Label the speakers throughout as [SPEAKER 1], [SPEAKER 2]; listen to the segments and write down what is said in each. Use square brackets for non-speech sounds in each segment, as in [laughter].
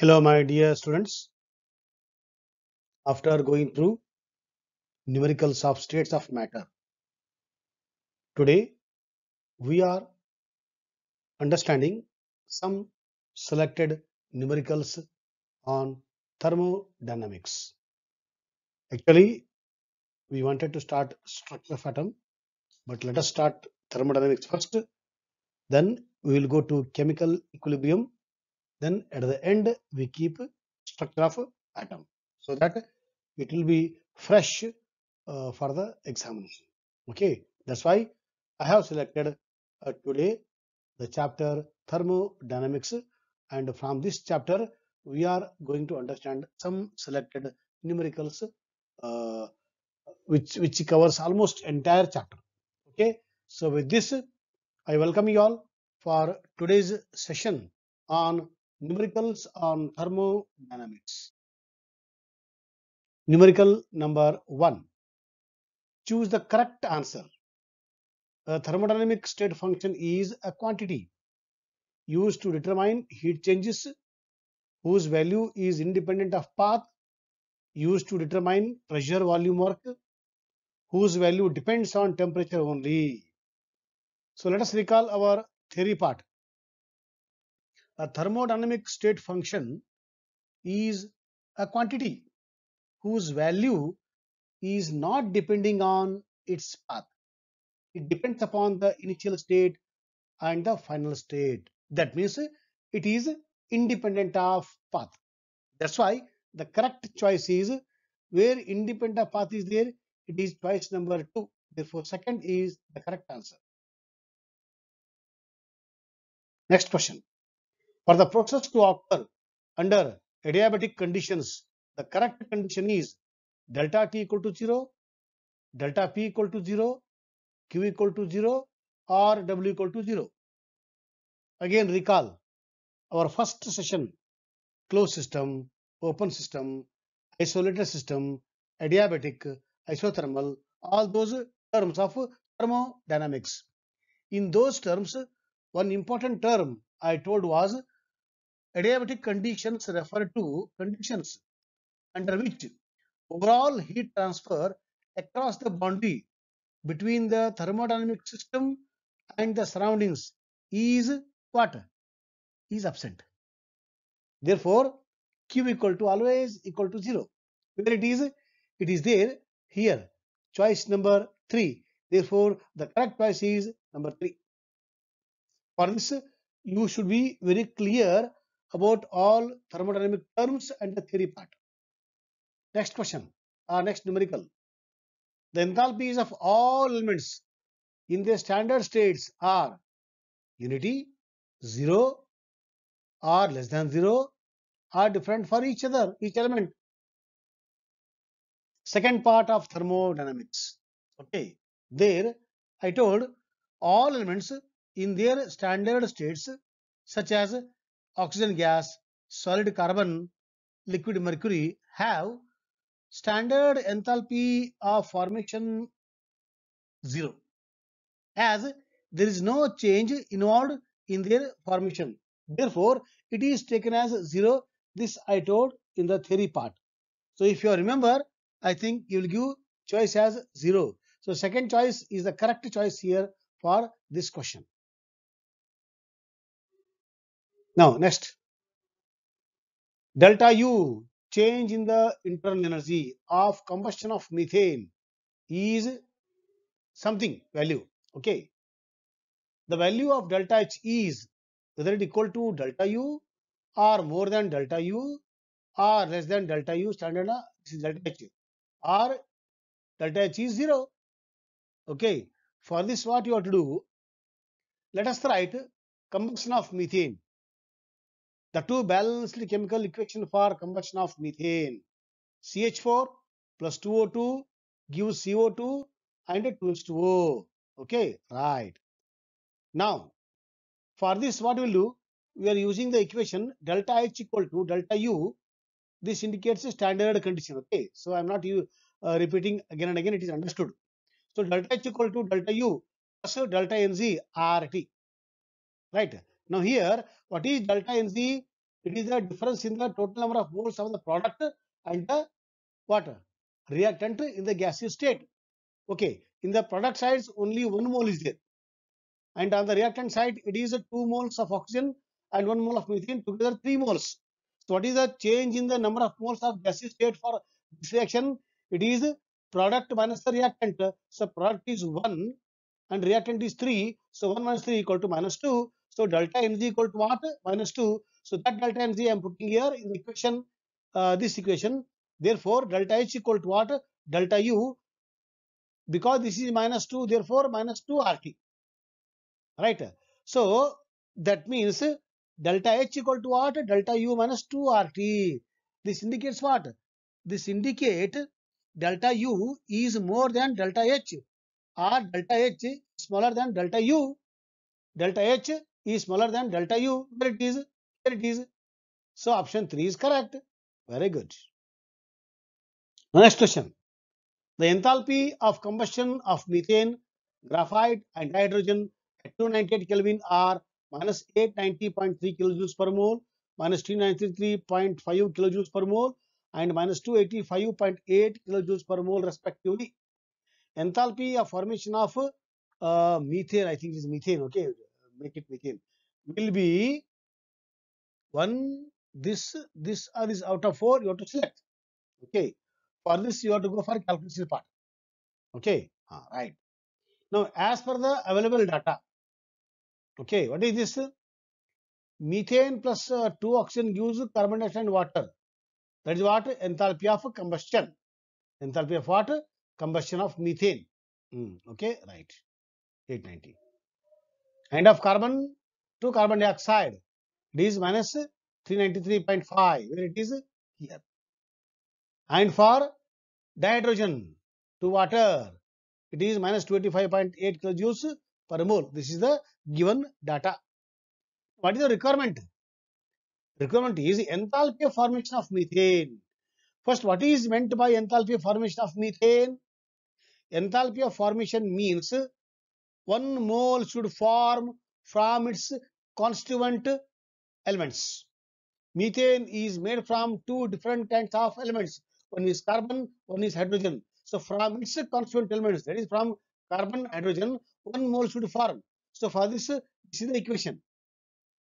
[SPEAKER 1] Hello, my dear students. After going through numerical substrates of matter, today we are understanding some selected numericals on thermodynamics. Actually, we wanted to start structure of atom, but let us start thermodynamics first. Then we will go to chemical equilibrium then at the end we keep structure of atom so that it will be fresh uh, for the examination okay that's why i have selected uh, today the chapter thermodynamics and from this chapter we are going to understand some selected numericals uh, which which covers almost entire chapter okay so with this i welcome you all for today's session on numericals on thermodynamics. Numerical number one. Choose the correct answer. A thermodynamic state function is a quantity used to determine heat changes whose value is independent of path used to determine pressure volume work whose value depends on temperature only. So let us recall our theory part. A thermodynamic state function is a quantity whose value is not depending on its path. It depends upon the initial state and the final state. That means it is independent of path. That's why the correct choice is where independent of path is there, it is choice number two. Therefore, second is the correct answer. Next question. For the process to occur under adiabatic conditions, the correct condition is delta T equal to 0, delta P equal to 0, Q equal to 0 or W equal to 0. Again recall our first session closed system, open system, isolated system, adiabatic, isothermal, all those terms of thermodynamics. In those terms, one important term I told was adiabatic conditions refer to conditions under which overall heat transfer across the boundary between the thermodynamic system and the surroundings is what is absent therefore q equal to always equal to 0 where it is it is there here choice number 3 therefore the correct choice is number 3 for this you should be very clear about all thermodynamic terms and the theory part. Next question, our uh, next numerical. The enthalpies of all elements in their standard states are unity, 0, or less than 0, are different for each other, each element. Second part of thermodynamics. Okay, there I told all elements in their standard states such as oxygen gas, solid carbon, liquid mercury have standard enthalpy of formation 0 as there is no change involved in their formation. Therefore, it is taken as 0. This I told in the theory part. So, if you remember, I think you will give choice as 0. So, second choice is the correct choice here for this question. Now, next, delta U, change in the internal energy of combustion of methane is something value, okay. The value of delta H is whether it equal to delta U or more than delta U or less than delta U standard, this is delta H or delta H is 0, okay. For this what you have to do, let us write combustion of methane the two balanced chemical equation for combustion of methane. CH4 plus 2O2 gives CO2 and 2H2O. Okay, right. Now, for this what we'll do? We are using the equation delta H equal to delta U. This indicates a standard condition. Okay, so I'm not uh, repeating again and again. It is understood. So delta H equal to delta U plus delta NZ RT. Right. Now here, what is delta NC? It is the difference in the total number of moles of the product and the what? Reactant in the gaseous state. Okay, in the product sides only one mole is there. And on the reactant side, it is 2 moles of oxygen and 1 mole of methane, together 3 moles. So what is the change in the number of moles of gaseous state for this reaction? It is product minus the reactant. So product is 1 and reactant is 3. So 1 minus 3 equal to minus 2. So delta mg equal to what? Minus 2. So that delta mg I am putting here in the equation, uh, this equation. Therefore, delta h equal to what? Delta u. Because this is minus 2, therefore minus 2 RT. Right. So that means delta h equal to what? Delta u minus 2 RT. This indicates what? This indicate delta u is more than delta h or delta h smaller than delta u. Delta h is smaller than delta u where it is where it is so option 3 is correct very good next question the enthalpy of combustion of methane graphite and hydrogen at 298 kelvin are minus 890.3 kilojoules per mole minus 393.5 kilojoules per mole and minus 285.8 kilojoules per mole respectively enthalpy of formation of uh, methane i think it is methane okay make it Nikhil, will be one this, this or is out of four you have to select. Okay. For this you have to go for calculation part. Okay. Ah, right. Now as per the available data, okay, what is this? Methane plus uh, two oxygen gives carbon dioxide and water. That is what? Enthalpy of combustion. Enthalpy of what? Combustion of methane. Mm, okay, right. 890. kind of carbon to carbon dioxide. this is minus 393.5 where it is here. And for dihydrogen to water, it is minus 25.8 kilojoules per mole. This is the given data. What is the requirement? Requirement is enthalpy formation of methane. First, what is meant by enthalpy formation of methane? Enthalpy of formation means one mole should form from its constituent elements. Methane is made from two different kinds of elements. One is carbon, one is hydrogen. So from its constituent elements, that is from carbon, hydrogen, one mole should form. So for this, this is the equation.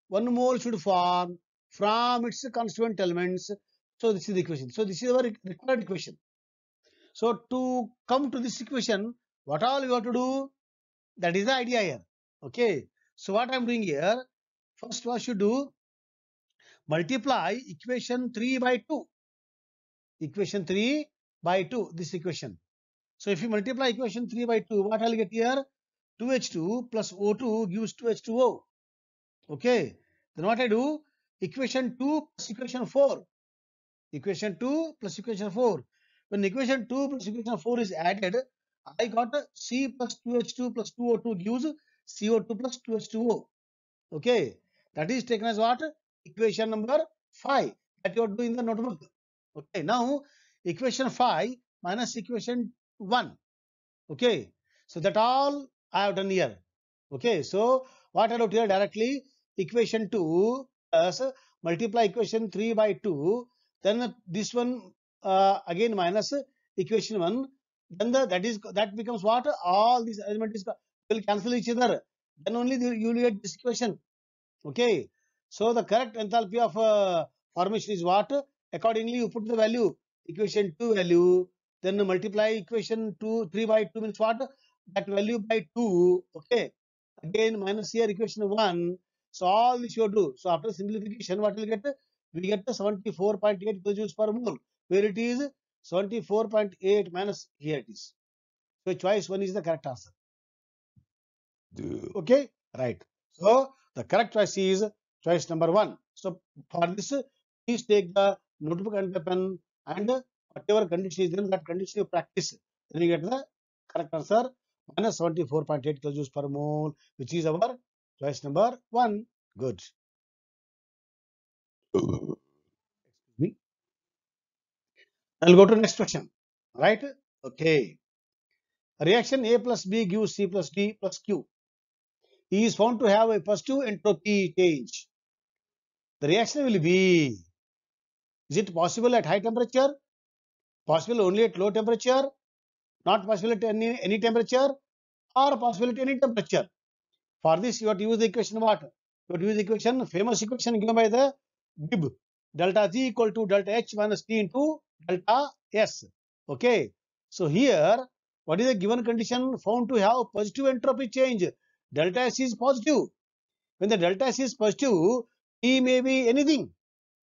[SPEAKER 1] One mole should form from its constituent elements. So this is the equation. So this is our required equation. So to come to this equation, what all you have to do? That is the idea here. Okay. So what I'm doing here, first what should do, multiply equation 3 by 2. Equation 3 by 2, this equation. So if you multiply equation 3 by 2, what I'll get here? 2H2 plus O2 gives 2H2O. Okay. Then what I do? Equation 2 plus equation 4. Equation 2 plus equation 4. When equation 2 plus equation 4 is added, I got C plus 2H2 plus 2O2 gives CO2 plus 2H2O. Okay. That is taken as what? Equation number 5 that you are doing the notebook. Okay. Now, equation 5 minus equation 1. Okay. So, that all I have done here. Okay. So, what I wrote here directly equation 2 plus multiply equation 3 by 2. Then this one uh, again minus equation 1 then the that is that becomes what all these elements will cancel each other then only the, you will get this equation okay so the correct enthalpy of uh, formation is what accordingly you put the value equation 2 value then multiply equation 2 3 by 2 means what that value by 2 okay again minus here equation 1 so all this you do so after simplification what will get we get the 74.8 kilojoules per mole where it is 74.8 minus here it is. So choice 1 is the correct answer. Okay, right. So the correct choice is choice number 1. So for this, please take the notebook and the pen and whatever condition is in that condition you practice. Then you get the correct answer minus 74.8 kilojoules per mole, which is our choice number 1. Good. I'll go to next question, right? Okay. Reaction A plus B gives C plus D plus Q. He is found to have a positive entropy change. The reaction will be, is it possible at high temperature? Possible only at low temperature? Not possible at any, any temperature? Or possible at any temperature? For this, you have to use the equation what? You have to use the equation, famous equation given by the Gibbs. Delta G equal to delta H minus T into delta ah, S. Okay. So here, what is the given condition found to have positive entropy change? Delta S is positive. When the delta S is positive, T may be anything,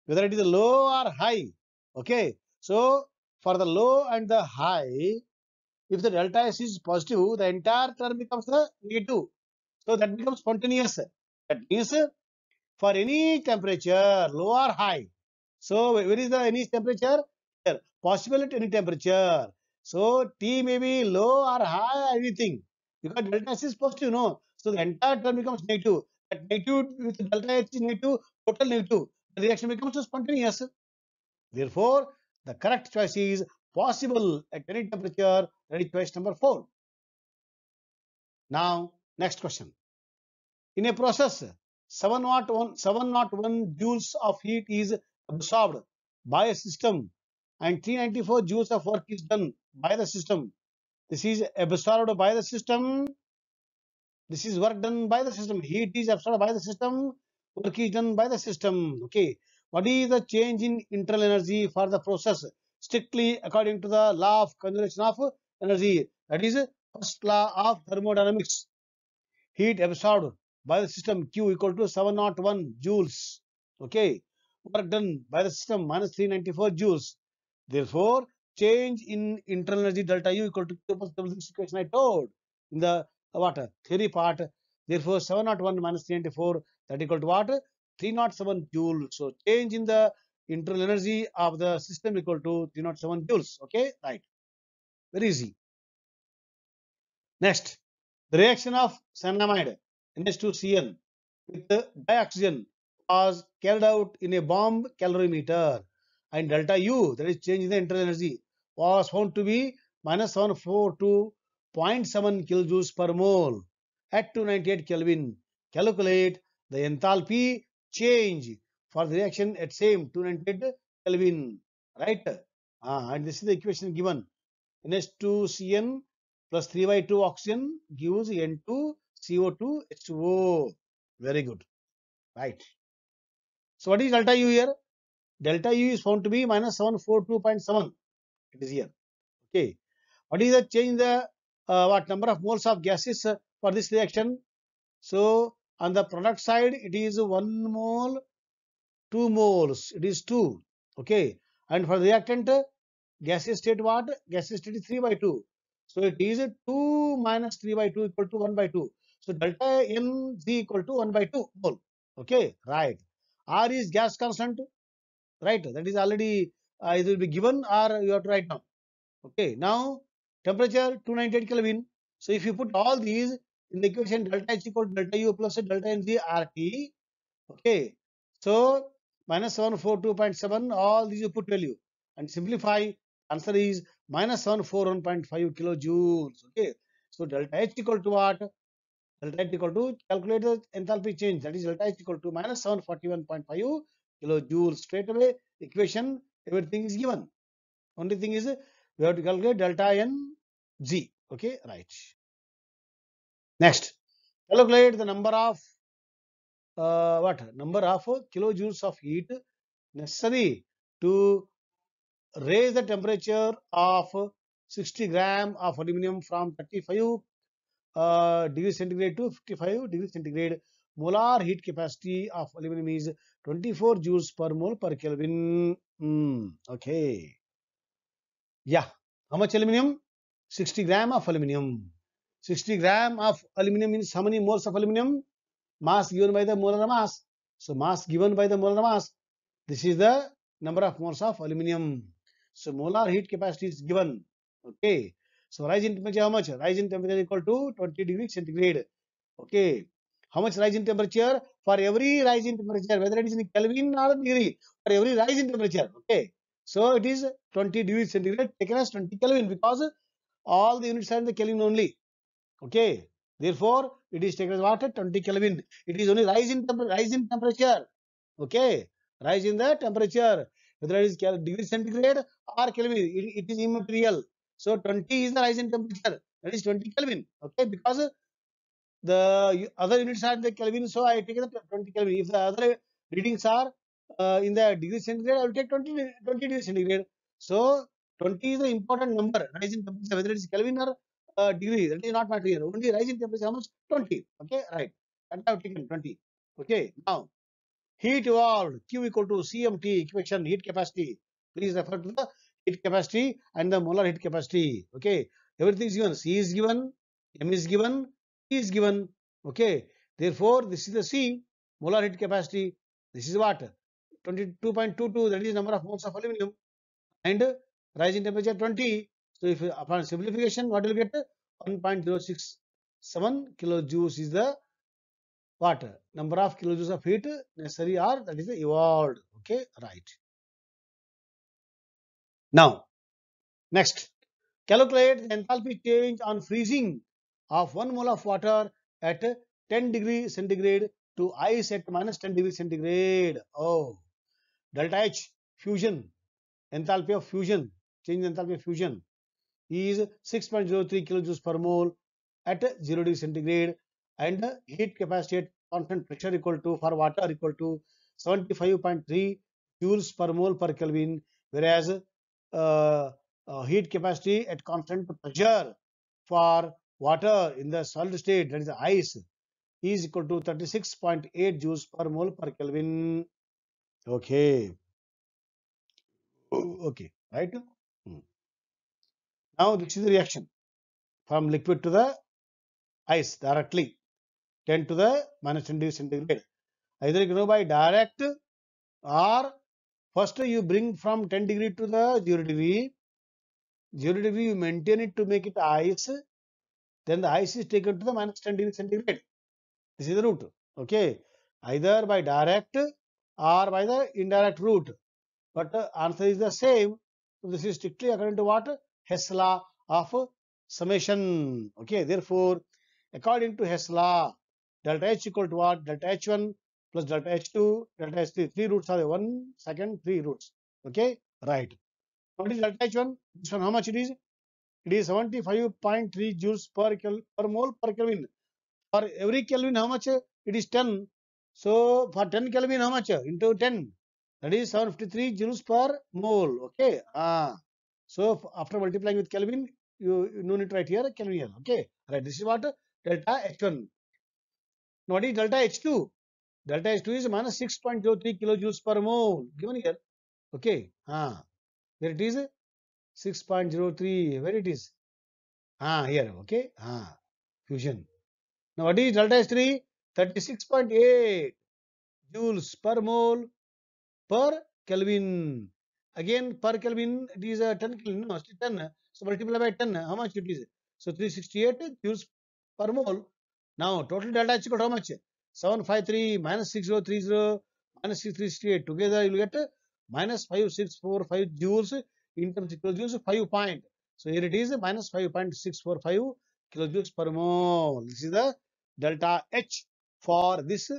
[SPEAKER 1] whether it is low or high. Okay. So for the low and the high, if the delta S is positive, the entire term becomes the negative. So that becomes spontaneous. That means for any temperature, low or high. So where is the any temperature? possible at any temperature. So T may be low or high anything because delta S is positive, no. So the entire term becomes negative. That negative with delta H is negative, total negative. The reaction becomes spontaneous. Therefore, the correct choice is possible at any temperature. That is choice number four. Now, next question. In a process, 701, 701 joules of heat is absorbed by a system and 394 joules of work is done by the system. This is absorbed by the system. This is work done by the system. Heat is absorbed by the system. Work is done by the system. Okay. What is the change in internal energy for the process? Strictly according to the law of conservation of energy. That is first law of thermodynamics. Heat absorbed by the system Q equal to 701 joules. Okay. Work done by the system minus 394 joules. Therefore, change in internal energy delta U equal to double equation I told in the uh, what uh, theory part. Therefore, 701 minus 394 that equal to what 307 joule. So change in the internal energy of the system equal to 307 joules. Okay, right. Very easy. Next, the reaction of cyanamide NH2Cl with dioxygen was carried out in a bomb calorimeter. and delta U, that is change in the internal energy, was found to be minus 142.7 kilojoules per mole at 298 Kelvin. Calculate the enthalpy change for the reaction at same 298 Kelvin. Right? Ah, and this is the equation given. NH2CN plus 3 by 2 oxygen gives n2 co2 h2o Very good. Right. So what is delta U here? delta U is found to be minus 742.7. It is here. Okay. What is the change the uh, what number of moles of gases uh, for this reaction? So on the product side, it is one mole, two moles. It is two. Okay. And for the reactant, uh, gaseous state what? Gaseous state is 3 by 2. So it is 2 minus 3 by 2 equal to 1 by 2. So delta N Z equal to 1 by 2 mole. Okay, right. R is gas constant right that is already uh, it will be given or you have to write now. okay now temperature 298 kelvin so if you put all these in the equation delta H equal to delta U plus delta NG RT okay so minus 742.7 all these you put value and simplify answer is minus 741.5 kilojoules okay so delta H equal to what delta H equal to calculate the enthalpy change that is delta H equal to minus 741.5 kilojoule. Straight away, equation, everything is given. Only thing is, we have to calculate delta N G. Okay, right. Next, calculate the number of, uh, what? Number of kilojoules of heat necessary to raise the temperature of 60 gram of aluminum from 35 uh, degree centigrade to 55 degree centigrade molar heat capacity of aluminum is 24 joules per mole per Kelvin. Mm, okay. Yeah. How much aluminum? 60 gram of aluminum. 60 gram of aluminum means how many moles of aluminum? Mass given by the molar mass. So mass given by the molar mass. This is the number of moles of aluminum. So molar heat capacity is given. Okay. So rise in temperature how much? Rise in temperature equal to 20 degree centigrade. Okay. How much rise in temperature? For every rise in temperature, whether it is in Kelvin or degree, for every rise in temperature, okay? So it is 20 degrees centigrade taken as 20 Kelvin because all the units are in the Kelvin only, okay? Therefore, it is taken as what? 20 Kelvin. It is only rise in, rise in temperature, okay? Rise in the temperature, whether it is degree centigrade or Kelvin, it, it is immaterial. So 20 is the rise in temperature, that is 20 Kelvin, okay? Because the other units are in the Kelvin, so I take the 20 Kelvin. If the other readings are uh, in the degree centigrade, I will take 20, 20 degree centigrade. So 20 is the important number, rise in temperature, whether it is Kelvin or uh, degree, that is not matter here. Only rise in temperature, how much? 20. Okay, right. That I have taken 20. Okay, now heat evolved, Q equal to CMT, equation heat capacity. Please refer to the heat capacity and the molar heat capacity. Okay, everything is given. C is given, M is given, is given. Okay. Therefore, this is the C molar heat capacity. This is water. 22.22 that is number of moles of aluminum and rising temperature 20. So if upon simplification what will get 1.067 kilojoules is the water. Number of kilojoules of heat necessary are that is the evolved. Okay, right. Now, next calculate the enthalpy change on freezing of 1 mole of water at 10 degree centigrade to ice at minus 10 degree centigrade. Oh, delta H fusion, enthalpy of fusion, change enthalpy of fusion is 6.03 kilojoules per mole at 0 degree centigrade and heat capacity at constant pressure equal to for water equal to 75.3 joules per mole per Kelvin whereas uh, uh, heat capacity at constant pressure for water in the solid state, that is the ice, is equal to 36.8 joules per mole per Kelvin. Okay. Oh. Okay, right? Hmm. Now this is the reaction from liquid to the ice directly 10 to the minus 10 degree centigrade. Either you by direct or first you bring from 10 degree to the 0 degree. 0 degree you maintain it to make it ice then the ice is taken to the minus 10 degree centigrade. This is the route, okay? Either by direct or by the indirect route. But the answer is the same. So this is strictly according to what? Hess law of summation, okay? Therefore, according to Hess law, delta H equal to what? Delta H1 plus delta H2, delta H3. Three roots are the one second, three roots, okay? Right. What is delta H1? This one, how much it is? It is 75.3 joules per, per mole per Kelvin. For every Kelvin, how much? It is 10. So for 10 Kelvin, how much? Into 10. That is 753 joules per mole. Okay. Ah. So after multiplying with Kelvin, you, you no need to write here Kelvin. Here. Okay. Right. This is what delta H1. Now what is delta H2? Delta H2 is minus 6.03 kilojoules per mole. Given here. Okay. Ah. There it is. 6.03 where it is ah here okay ah fusion now what is delta s3 36.8 joules per mole per kelvin again per kelvin it is a 10 kelvin no, 10 so multiply by 10 how much it is so 368 joules per mole now total delta is equal to how much 753 minus 6030 minus 6368 together you will get minus 5645 joules in terms of kilojoules gives 5 point. So here it is minus 5.645 kilojoules per mole. This is the delta H for this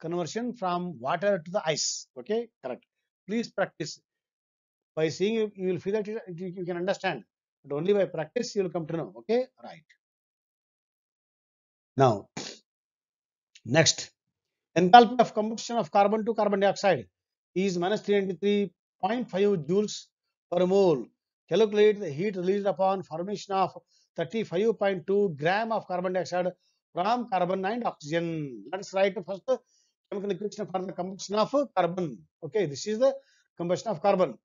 [SPEAKER 1] conversion from water to the ice. Okay, correct. Please practice. By seeing you, you will feel that you, you can understand. But only by practice you will come to know. Okay, right. Now, next, enthalpy of combustion of carbon to carbon dioxide is minus 393.5 joules per mole. Calculate the heat released upon formation of 35.2 gram of carbon dioxide from carbon and oxygen. Let's write first chemical equation for the combustion of carbon. Okay, this is the combustion of carbon.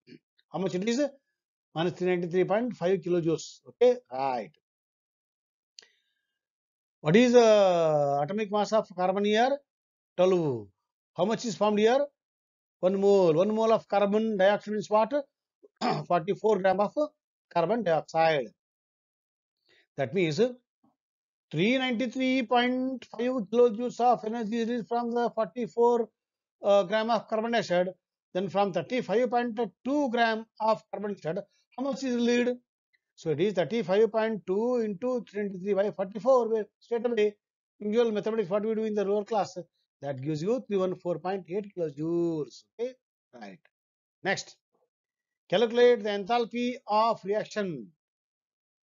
[SPEAKER 1] How much it is? Minus 393.5 kilojoules. Okay, right. What is the atomic mass of carbon here? 12. How much is formed here? 1 mole. 1 mole of carbon dioxide means what? [clears throat] 44 gram of carbon dioxide. That means 393.5 kilojoules of energy is released from the 44 uh, gram of carbon dioxide. Then from 35.2 gram of carbon dioxide, how much is released? So it is 35.2 into 393 by 44. Where straight away, usual mathematics what we do in the lower class that gives you 314.8 kilojoules. Okay, right. Next. Calculate the enthalpy of reaction.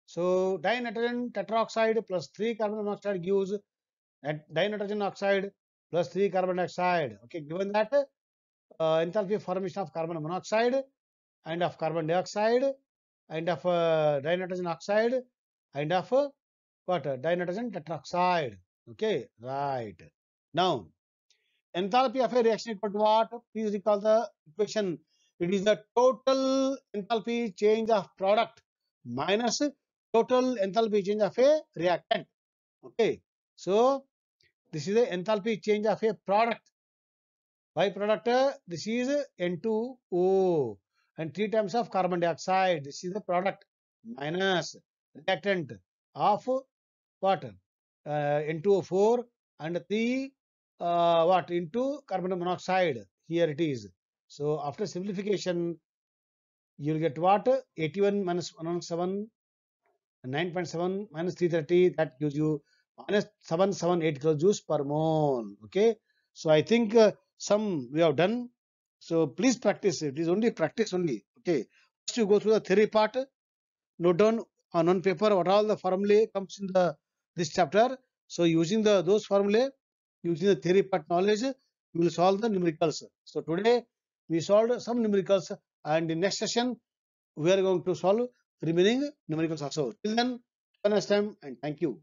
[SPEAKER 1] So dinitrogen tetroxide plus 3 carbon monoxide gives dinitrogen oxide plus 3 carbon dioxide. Okay, given that uh, enthalpy formation of carbon monoxide and of carbon dioxide and of uh, dinitrogen oxide and of uh, what dinitrogen tetroxide okay right now enthalpy of a reaction equal to what please recall the equation it is the total enthalpy change of product minus total enthalpy change of a reactant. Okay, so this is the enthalpy change of a product. By product, this is N2O and 3 times of carbon dioxide. This is the product minus reactant of what? Uh, N2O4 and 3 uh, what into carbon monoxide. Here it is so after simplification, you will get what? 81 minus 117, 9.7 minus 330, that gives you minus 778 kilojoules per mole. Okay. So I think uh, some we have done. So please practice it. It is only practice only. Okay. First you go through the theory part, note down on one paper what all the formulae comes in the this chapter. So using the those formulae, using the theory part knowledge, you will solve the numericals. So today we solved some numericals and in next session we are going to solve remaining numericals also. Till then, have a nice time and thank you.